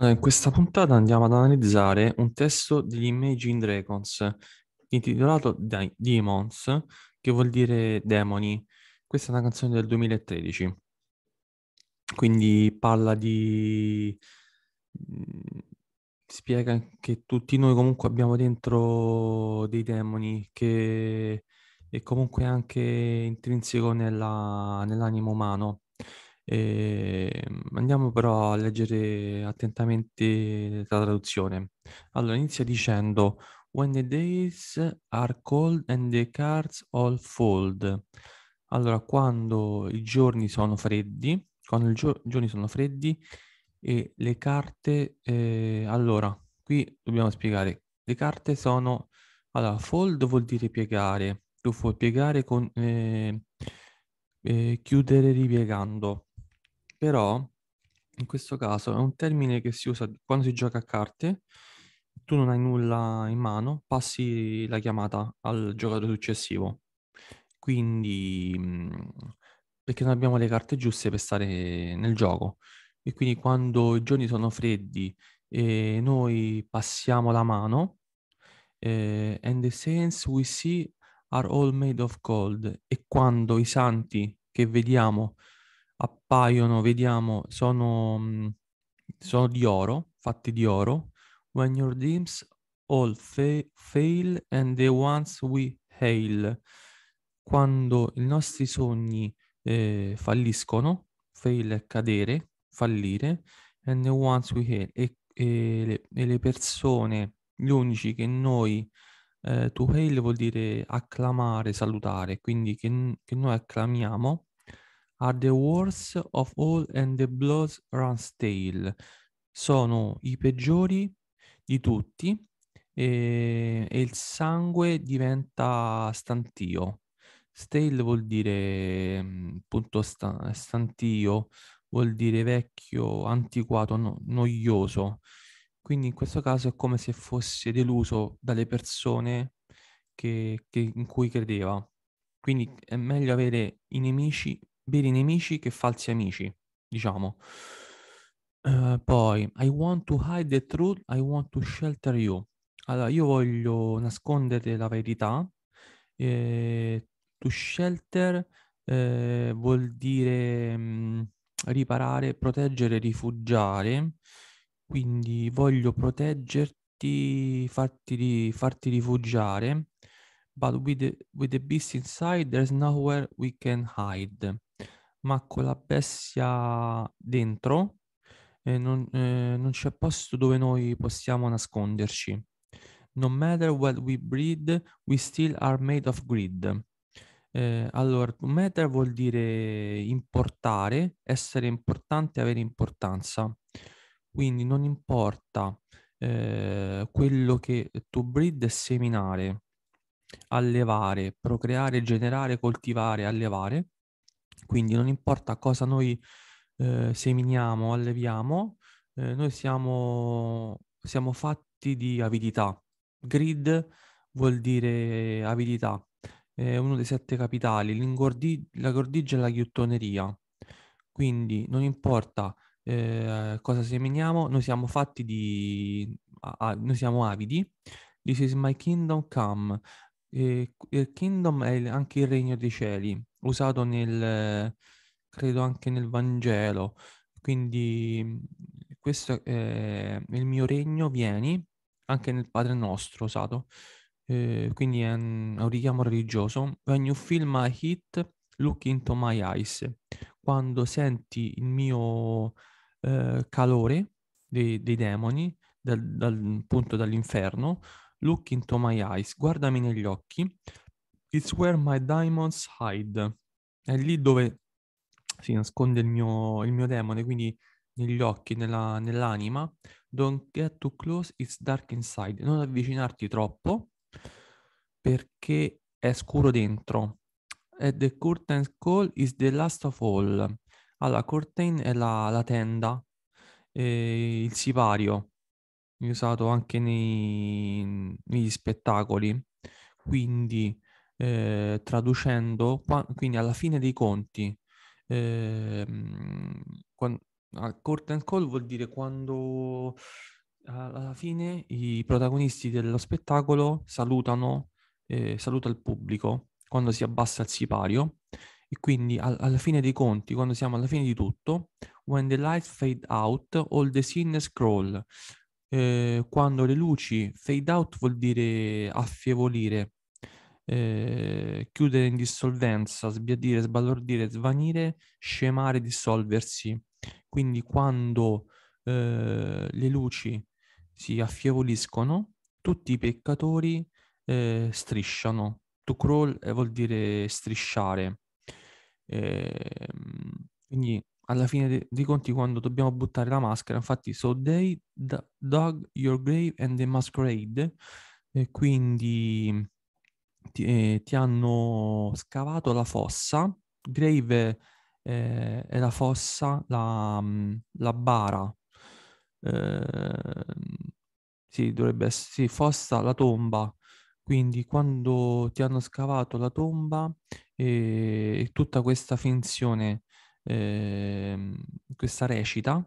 in questa puntata andiamo ad analizzare un testo degli Imagine Dragons intitolato Di- Demons, che vuol dire demoni. Questa è una canzone del 2013, quindi parla di... Mm, spiega che tutti noi comunque abbiamo dentro dei demoni che è comunque anche intrinseco nella... nell'animo umano Ehm, andiamo però a leggere attentamente la traduzione. Allora, inizia dicendo When the days are cold and the cards all fold. Allora, quando i giorni sono freddi, quando i gio- giorni sono freddi e le carte... Eh, allora, qui dobbiamo spiegare. Le carte sono... Allora, fold vuol dire piegare. Tu puoi piegare con... Eh, eh, chiudere ripiegando però in questo caso è un termine che si usa quando si gioca a carte, tu non hai nulla in mano, passi la chiamata al giocatore successivo. Quindi, mm, perché non abbiamo le carte giuste per stare nel gioco. E quindi quando i giorni sono freddi e noi passiamo la mano, eh, and the saints we see are all made of gold. E quando i santi che vediamo appaiono, vediamo, sono, mm, sono di oro, fatti di oro. When your dreams all fa- fail and the ones we hail. Quando i nostri sogni eh, falliscono, fail è cadere, fallire, and the ones we hail. E, e, le, e le, persone, gli unici che noi, eh, to hail vuol dire acclamare, salutare, quindi che, che noi acclamiamo, are the worst of all and the blood runs stale. Sono i peggiori di tutti e, e il sangue diventa stantio. Stale vuol dire mm, appunto sta, stantio, vuol dire vecchio, antiquato, no, noioso. Quindi in questo caso è come se fosse deluso dalle persone che, che in cui credeva. Quindi è meglio avere i nemici veri nemici che falsi amici, diciamo. Uh, poi, I want to hide the truth, I want to shelter you. Allora, io voglio nascondere la verità. Eh, to shelter eh, vuol dire mh, mm, riparare, proteggere, rifugiare. Quindi voglio proteggerti, farti, farti rifugiare. But with the, with the beast inside, there's nowhere we can hide ma con la bestia dentro eh, non, eh, non c'è posto dove noi possiamo nasconderci. No matter what we breed, we still are made of greed. Eh, allora, matter vuol dire importare, essere importante, avere importanza. Quindi non importa eh, quello che tu breed seminare, allevare, procreare, generare, coltivare, allevare. Quindi non importa cosa noi eh, seminiamo, alleviamo, eh, noi siamo, siamo fatti di avidità. Grid vuol dire avidità, è uno dei sette capitali, la gordigia e la ghiottoneria. Quindi non importa eh, cosa seminiamo, noi siamo fatti di... A, a, noi siamo avidi. This is my kingdom come il kingdom è anche il regno dei cieli, usato nel, credo anche nel Vangelo. Quindi questo è il mio regno, vieni, anche nel Padre nostro usato. Eh, quindi è un, è un, richiamo religioso. When you feel my heat, look into my eyes. Quando senti il mio eh, calore dei, dei demoni, dal, dal, appunto dall'inferno, Look into my eyes, guardami negli occhi. It's where my diamonds hide. È lì dove si nasconde il mio, il mio demone, quindi negli occhi, nella, nell'anima. Don't get too close, it's dark inside. Non avvicinarti troppo perché è scuro dentro. And the curtain call is the last of all. Allora, curtain è la, la tenda, eh, il sipario usato anche nei, negli spettacoli, quindi eh, traducendo, quindi alla fine dei conti, eh, quando, a court and call vuol dire quando alla fine i protagonisti dello spettacolo salutano, eh, saluta il pubblico quando si abbassa il sipario e quindi al, alla fine dei conti, quando siamo alla fine di tutto, when the lights fade out, all the scene scroll, eh, quando le luci fade out vuol dire affievolire, eh, chiudere in dissolvenza, sbiadire, sbalordire, svanire, scemare, dissolversi. Quindi quando eh, le luci si affievoliscono, tutti i peccatori eh, strisciano. To crawl eh, vuol dire strisciare. Ehm, quindi alla fine dei, dei conti quando dobbiamo buttare la maschera, infatti so they d- dug your grave and the masquerade, e quindi ti, eh, ti, hanno scavato la fossa, grave eh, è la fossa, la, la bara, eh, sì, dovrebbe essere, sì, fossa, la tomba, quindi quando ti hanno scavato la tomba e eh, tutta questa finzione Ehm, questa recita,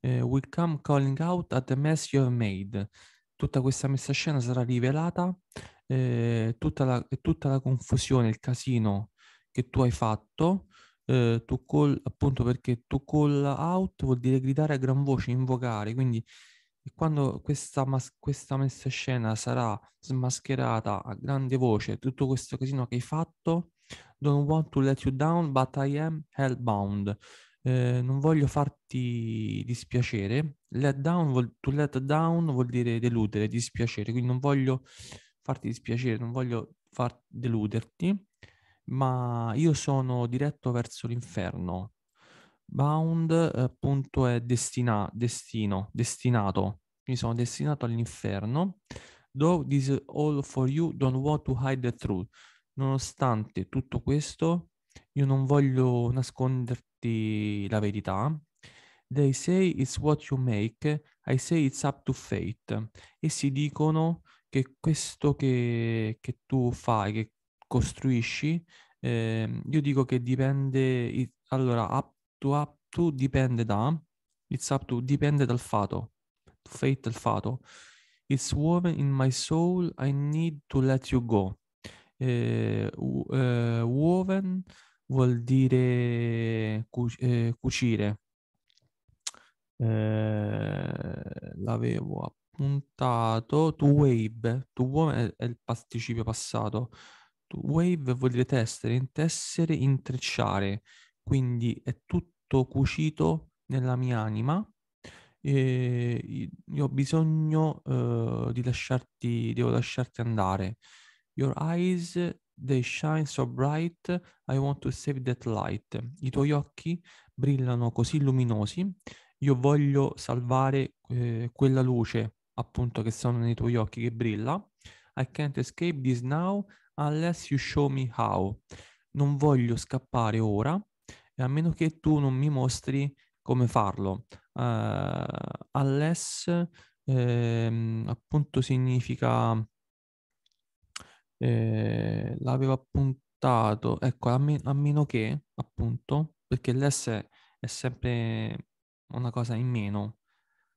eh, Will come calling out at the mess you have made. Tutta questa messa a scena sarà rivelata, eh, tutta, la, tutta la confusione, il casino che tu hai fatto, eh, to call, appunto perché to call out vuol dire gridare a gran voce, invocare, quindi quando questa, mas- questa messa scena sarà smascherata a grande voce, tutto questo casino che hai fatto, Don't want to let you down, but I am hellbound. Eh, non voglio farti dispiacere. Let down vuol, to let down vuol dire deludere, dispiacere. Quindi non voglio farti dispiacere, non voglio far deluderti, ma io sono diretto verso l'inferno. Bound eh, appunto è destina, destino, destinato. Quindi sono destinato all'inferno. Though this is all for you, don't want to hide the truth nonostante tutto questo, io non voglio nasconderti la verità. They say it's what you make, I say it's up to fate. Essi dicono che questo che, che tu fai, che costruisci, eh, io dico che dipende, it, allora up to up to dipende da, it's up to dipende dal fato, fate il fato. It's woven in my soul, I need to let you go eh, u- eh, woven vuol dire cu- eh, cucire. Eh, l'avevo appuntato. To wave, to woven è, il participio passato. To wave vuol dire tessere, intessere, intrecciare. Quindi è tutto cucito nella mia anima. E io ho bisogno eh, di lasciarti, devo lasciarti andare. Your eyes, they shine so bright, I want to save that light. I tuoi occhi brillano così luminosi, io voglio salvare eh, quella luce appunto che sono nei tuoi occhi che brilla. I can't escape this now unless you show me how. Non voglio scappare ora, a meno che tu non mi mostri come farlo. Uh, unless eh, appunto significa eh, l'avevo appuntato, ecco, a, me- a, meno che, appunto, perché l'S è sempre una cosa in meno,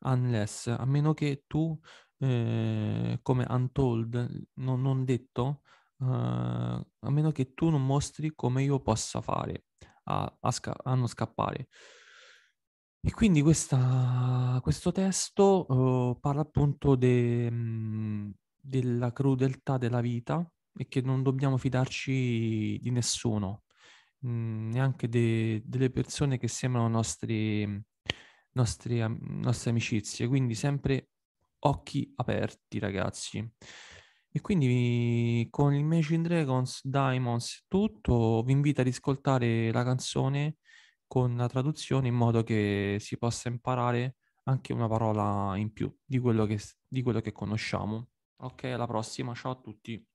unless, a meno che tu, eh, come untold, non, non detto, eh, a meno che tu non mostri come io possa fare, a, a, sca- a non scappare. E quindi questa, questo testo uh, parla appunto de, mh, mm, della crudeltà della vita e che non dobbiamo fidarci di nessuno, mm, neanche de- delle persone che sembrano nostri, nostri, nostre amicizie. Quindi sempre occhi aperti, ragazzi. E quindi con il Imagine Dragons, Diamonds, tutto, vi invito ad ascoltare la canzone con la traduzione in modo che si possa imparare anche una parola in più di quello che, di quello che conosciamo. Ok, alla prossima, ciao a tutti.